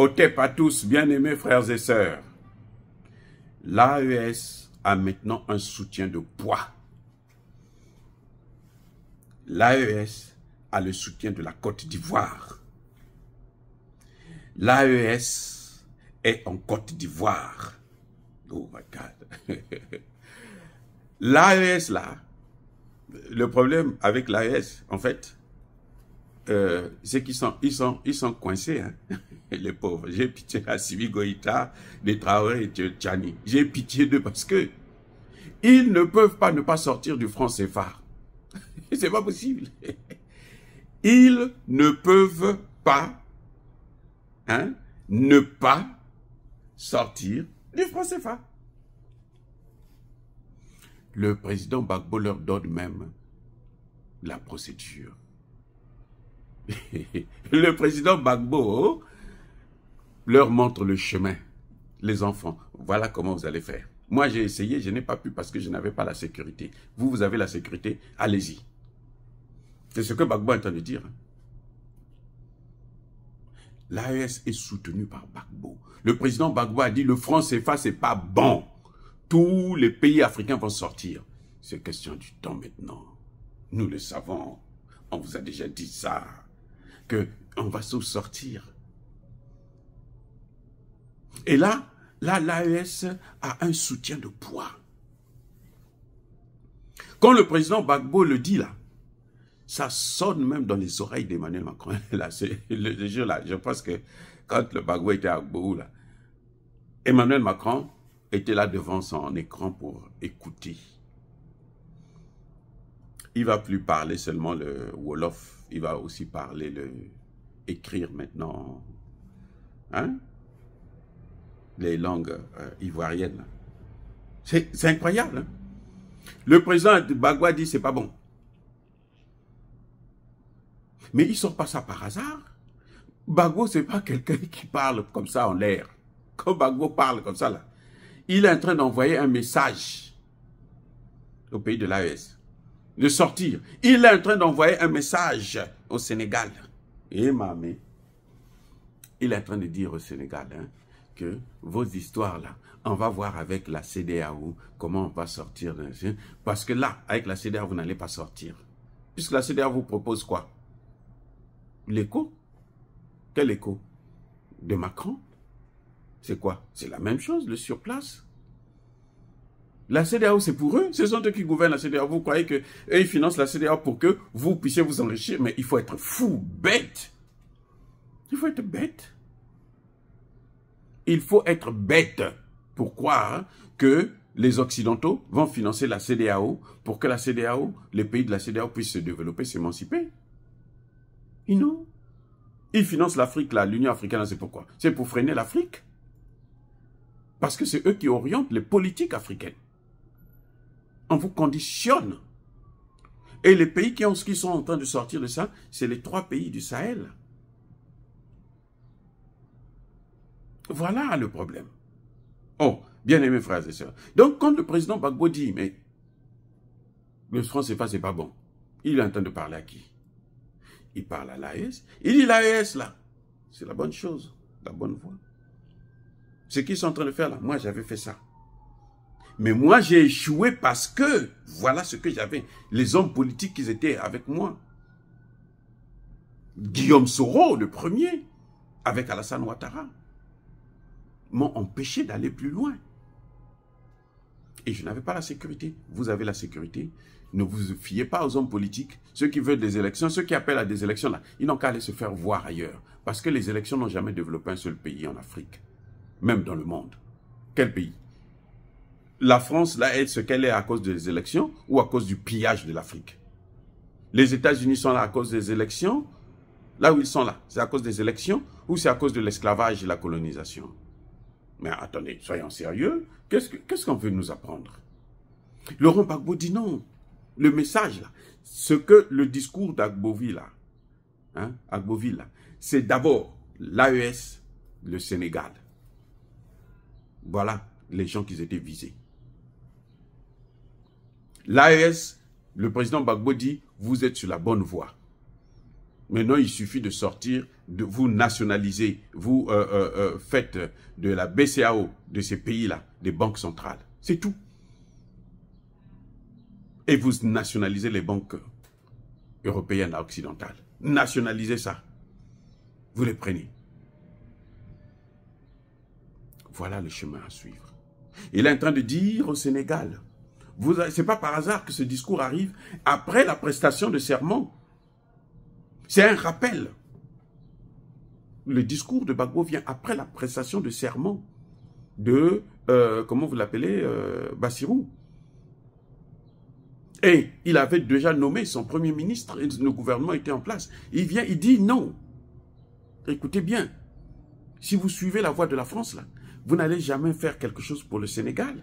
Otep pas tous, bien-aimés frères et sœurs. L'AES a maintenant un soutien de poids. L'AES a le soutien de la Côte d'Ivoire. L'AES est en Côte d'Ivoire. Oh my God. L'AES là, le problème avec l'AES, en fait, euh, c'est qu'ils sont, ils sont, ils sont coincés, hein. les pauvres. J'ai pitié à Sibi Goïta, de Traoré et de Tchani. J'ai pitié d'eux parce que ils ne peuvent pas ne pas sortir du franc CFA. C'est pas possible. Ils ne peuvent pas, hein, ne pas sortir du franc CFA. Le président Bagbo leur donne même la procédure le président Bagbo leur montre le chemin. Les enfants, voilà comment vous allez faire. Moi, j'ai essayé, je n'ai pas pu parce que je n'avais pas la sécurité. Vous, vous avez la sécurité, allez-y. C'est ce que Bagbo est en dire. Hein. L'AES est soutenue par Bagbo. Le président Bagbo a dit le franc CFA, c'est pas bon. Tous les pays africains vont sortir. C'est question du temps maintenant. Nous le savons. On vous a déjà dit ça que on va s'en sortir. Et là, l'AES a un soutien de poids. Quand le président Bagbo le dit là, ça sonne même dans les oreilles d'Emmanuel Macron. Là, là, je pense que quand le Bagbo était à Gbagbo, Emmanuel Macron était là devant son écran pour écouter. Il va plus parler seulement le Wolof il va aussi parler, le, écrire maintenant hein? les langues euh, ivoiriennes. C'est incroyable. Hein? Le président de Bagua dit c'est pas bon. Mais ils ne sont pas ça par hasard. ce c'est pas quelqu'un qui parle comme ça en l'air. Quand Bagua parle comme ça, là, il est en train d'envoyer un message au pays de l'AES de sortir. Il est en train d'envoyer un message au Sénégal. Et eh, mamé, il est en train de dire au Sénégal hein, que vos histoires-là, on va voir avec la CDAO comment on va sortir. Parce que là, avec la CDAO, vous n'allez pas sortir. Puisque la CDAO vous propose quoi L'écho Quel écho De Macron C'est quoi C'est la même chose, le surplace la CDAO, c'est pour eux. Ce sont eux qui gouvernent la CDAO. Vous croyez que financent la CDAO pour que vous puissiez vous enrichir. Mais il faut être fou, bête. Il faut être bête. Il faut être bête pour croire que les Occidentaux vont financer la CDAO pour que la CDAO, les pays de la CDAO puissent se développer, s'émanciper. Ils non. Ils financent l'Afrique, là, l'Union africaine, c'est pourquoi C'est pour freiner l'Afrique. Parce que c'est eux qui orientent les politiques africaines on vous conditionne. Et les pays qui, sont en train de sortir de ça, c'est les trois pays du Sahel. Voilà le problème. Oh, bien aimé frères et sœurs. Donc, quand le président Bagbo dit, mais le français, pas c'est pas bon, il est en train de parler à qui Il parle à l'AES. Il dit l'AES, là, c'est la bonne chose, la bonne voie. Ce qu'ils sont en train de faire, là, moi, j'avais fait ça. Mais moi, j'ai échoué parce que voilà ce que j'avais. Les hommes politiques qui étaient avec moi. Guillaume Soro, le premier, avec Alassane Ouattara, m'ont empêché d'aller plus loin. Et je n'avais pas la sécurité. Vous avez la sécurité. Ne vous fiez pas aux hommes politiques. Ceux qui veulent des élections, ceux qui appellent à des élections, là, ils n'ont qu'à aller se faire voir ailleurs. Parce que les élections n'ont jamais développé un seul pays en Afrique, même dans le monde. Quel pays la France, là, est ce qu'elle est à cause des élections ou à cause du pillage de l'Afrique. Les États-Unis sont là à cause des élections. Là où ils sont là, c'est à cause des élections ou c'est à cause de l'esclavage et de la colonisation. Mais attendez, soyons sérieux. Qu'est-ce qu'on veut nous apprendre Laurent Gbagbo dit non. Le message, là, ce que le discours d'Agboville, là, hein, c'est d'abord l'AES, le Sénégal. Voilà les gens qui étaient visés. L'AES, le président Bagbo dit, vous êtes sur la bonne voie. Maintenant, il suffit de sortir, de vous nationaliser, vous euh, euh, euh, faites de la BCAO, de ces pays-là, des banques centrales. C'est tout. Et vous nationalisez les banques européennes occidentales. Nationalisez ça. Vous les prenez. Voilà le chemin à suivre. Il est en train de dire au Sénégal, ce n'est pas par hasard que ce discours arrive après la prestation de serment. C'est un rappel. Le discours de Bagbo vient après la prestation de serment de, euh, comment vous l'appelez, euh, Bassirou. Et il avait déjà nommé son premier ministre, et le gouvernement était en place. Il vient, il dit non. Écoutez bien, si vous suivez la voie de la France, là, vous n'allez jamais faire quelque chose pour le Sénégal.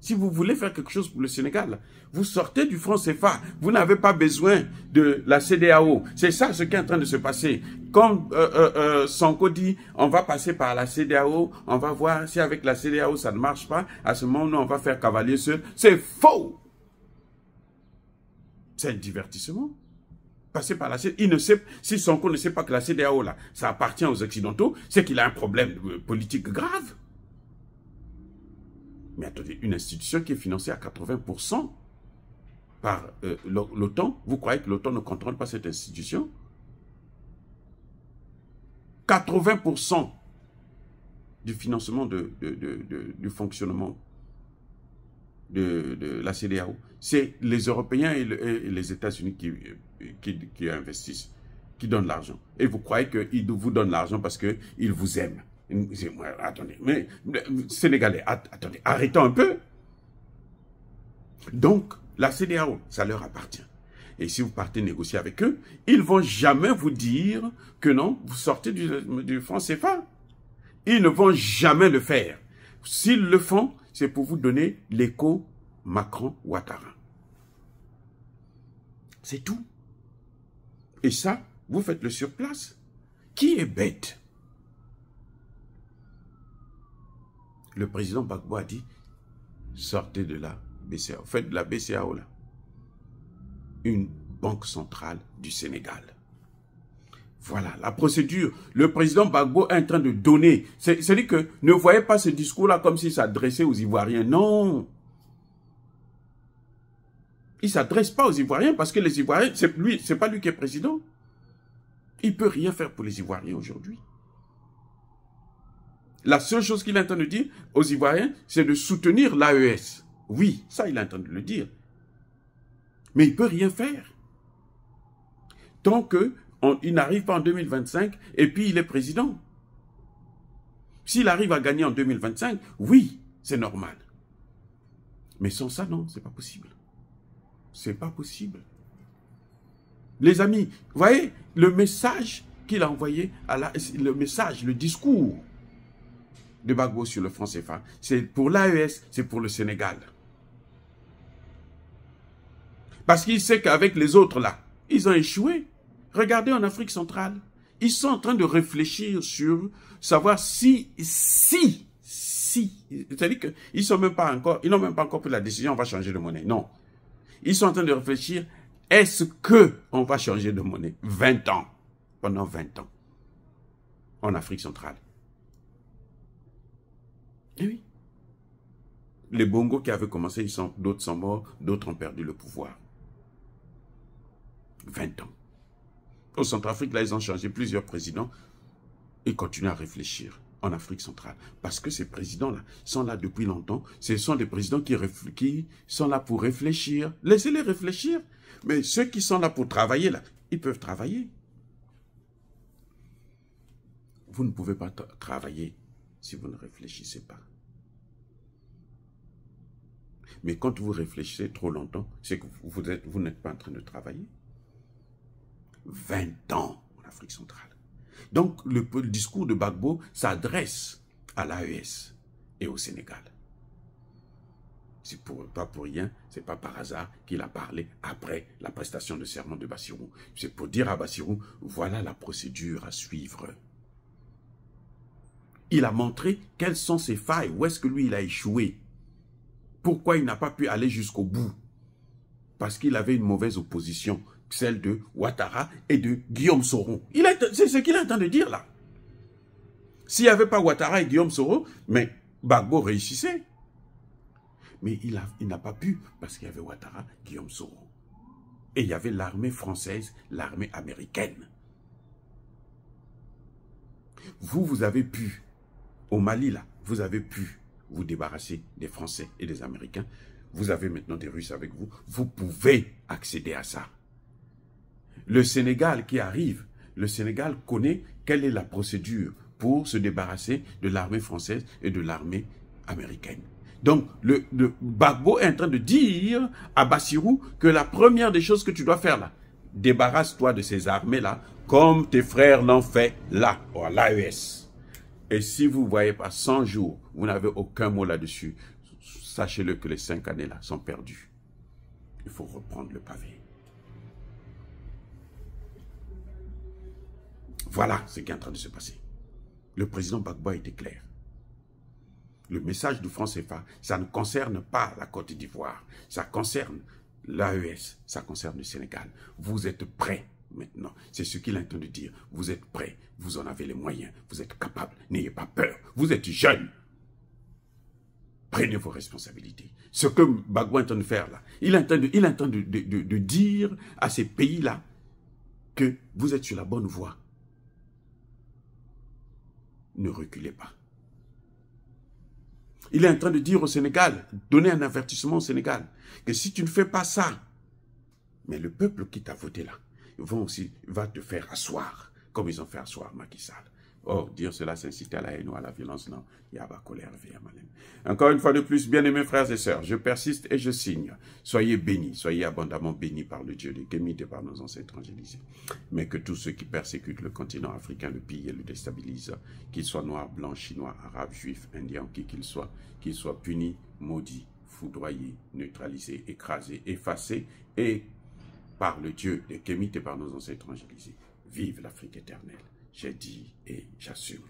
Si vous voulez faire quelque chose pour le Sénégal, vous sortez du franc CFA. Vous n'avez pas besoin de la CDAO. C'est ça ce qui est en train de se passer. Comme euh, euh, euh Sanko dit, on va passer par la CDAO, on va voir si avec la CDAO ça ne marche pas. À ce moment-là, on va faire cavalier seul. C'est faux. C'est un divertissement. Passer par la CDAO. ne si Sanko ne sait pas que la CDAO, là, ça appartient aux Occidentaux, c'est qu'il a un problème euh, politique grave. Mais attendez, une institution qui est financée à 80% par euh, l'OTAN, vous croyez que l'OTAN ne contrôle pas cette institution 80% du financement de, du fonctionnement de, la CDAO, c'est les Européens et, les États-Unis qui, qui, qui investissent, qui donnent l'argent. Et vous croyez qu'ils vous donnent l'argent parce qu'ils vous aiment. Attendez, mais Sénégalais, attendez, arrêtons un peu. Donc, la CDAO, ça leur appartient. Et si vous partez négocier avec eux, ils vont jamais vous dire que non, vous sortez du, du franc CFA. Ils ne vont jamais le faire. S'ils le font, c'est pour vous donner l'écho Macron-Ouattara. C'est tout. Et ça, vous faites le sur place. Qui est bête le président Gbagbo a dit sortez de la BCAO, faites de la BCAO là une banque centrale du Sénégal. Voilà la procédure. Le président Gbagbo est en train de donner. C'est-à-dire que ne voyez pas ce discours-là comme s'il s'adressait aux Ivoiriens. Non. Il s'adresse pas aux Ivoiriens parce que les Ivoiriens, c'est lui, c'est pas lui qui est président. Il peut rien faire pour les Ivoiriens aujourd'hui. La seule chose qu'il est en de dire aux Ivoiriens, c'est de soutenir l'AES. Oui, ça, il est en de le dire. Mais il ne peut rien faire. Tant qu'il n'arrive pas en 2025 et puis il est président. S'il arrive à gagner en 2025, oui, c'est normal. Mais sans ça, non, c'est pas possible. C'est pas possible. Les amis, voyez le message qu'il a envoyé à la, le message, le discours de Bagbo sur le franc CFA. C'est pour l'AES, c'est pour le Sénégal. Parce qu'il sait qu'avec les autres là, ils ont échoué. Regardez en Afrique centrale. Ils sont en train de réfléchir sur savoir si, si, si. C'est-à-dire qu'ils sont même pas encore, ils n'ont même pas encore pris la décision, on va changer de monnaie. Non. Ils sont en train de réfléchir, est-ce que on va changer de monnaie? 20 ans. Pendant 20 ans. En Afrique centrale. Eh oui. Les bongos qui avaient commencé, d'autres sont morts, d'autres ont perdu le pouvoir. 20 ans. Au Centrafrique, là, ils ont changé plusieurs présidents. Ils continuent à réfléchir en Afrique centrale. Parce que ces présidents-là sont là depuis longtemps. Ce sont des présidents qui, qui sont là pour réfléchir. Laissez-les réfléchir. Mais ceux qui sont là pour travailler, là, ils peuvent travailler. Vous ne pouvez pas travailler si vous ne réfléchissez pas. Mais quand vous réfléchissez trop longtemps, c'est que vous, n'êtes pas en train de travailler. 20 ans en Afrique centrale. Donc le, discours de Bagbo s'adresse à l'AES et au Sénégal. C'est pour, pas pour rien, c'est pas par hasard qu'il a parlé après la prestation de serment de Bassirou. C'est pour dire à Bassirou, voilà la procédure à suivre. Il a montré quelles sont ses failles, où est-ce que lui, il a échoué. Pourquoi il n'a pas pu aller jusqu'au bout Parce qu'il avait une mauvaise opposition, celle de Ouattara et de Guillaume Soro. C'est ce qu'il est en train de dire là. S'il n'y avait pas Ouattara et Guillaume Soro, mais Bagbo réussissait. Mais il, il n'a pas pu parce qu'il y avait Ouattara, Guillaume Soro. Et il y avait l'armée française, l'armée américaine. Vous, vous avez pu. Au Mali, là, vous avez pu vous débarrasser des Français et des Américains. Vous avez maintenant des Russes avec vous. Vous pouvez accéder à ça. Le Sénégal qui arrive, le Sénégal connaît quelle est la procédure pour se débarrasser de l'armée française et de l'armée américaine. Donc, le, Bagbo est en train de dire à Bassirou que la première des choses que tu dois faire là, débarrasse-toi de ces armées-là, comme tes frères l'ont fait là, à l'AES. Et si vous ne voyez pas 100 jours, vous n'avez aucun mot là-dessus, sachez-le que les cinq années-là sont perdues. Il faut reprendre le pavé. Voilà ce qui est en train de se passer. Le président Bagbo était clair. Le message du franc CFA, ça ne concerne pas la Côte d'Ivoire, ça concerne l'AES, ça concerne le Sénégal. Vous êtes prêts maintenant. C'est ce qu'il est en train de dire. Vous êtes prêts, vous en avez les moyens, vous êtes capables, n'ayez pas peur, vous êtes jeunes. Prenez vos responsabilités. Ce que Bagou est en train de faire là, il est en train de, de dire à ces pays-là que vous êtes sur la bonne voie. Ne reculez pas. Il est en train de dire au Sénégal, donner un avertissement au Sénégal, que si tu ne fais pas ça, mais le peuple qui t'a voté là, vont aussi, va te faire asseoir, comme ils ont fait asseoir Macky Sall. Or, oh, dire cela, inciter à la haine ou à la violence, non. Il y a la colère, Encore une fois de plus, bien-aimés frères et sœurs, je persiste et je signe. Soyez bénis, soyez abondamment bénis par le Dieu des Gémites et par nos ancêtres angélisés. Mais que tous ceux qui persécutent le continent africain le pillent et le déstabilisent, qu'ils soient noirs, blancs, chinois, arabes, juifs, indiens, qui qu'ils soient, qu'ils soient punis, maudits, foudroyés, neutralisés, écrasés, effacés et par le Dieu des Kémites et par nos ancêtres angélisés. Vive l'Afrique éternelle. J'ai dit et j'assume.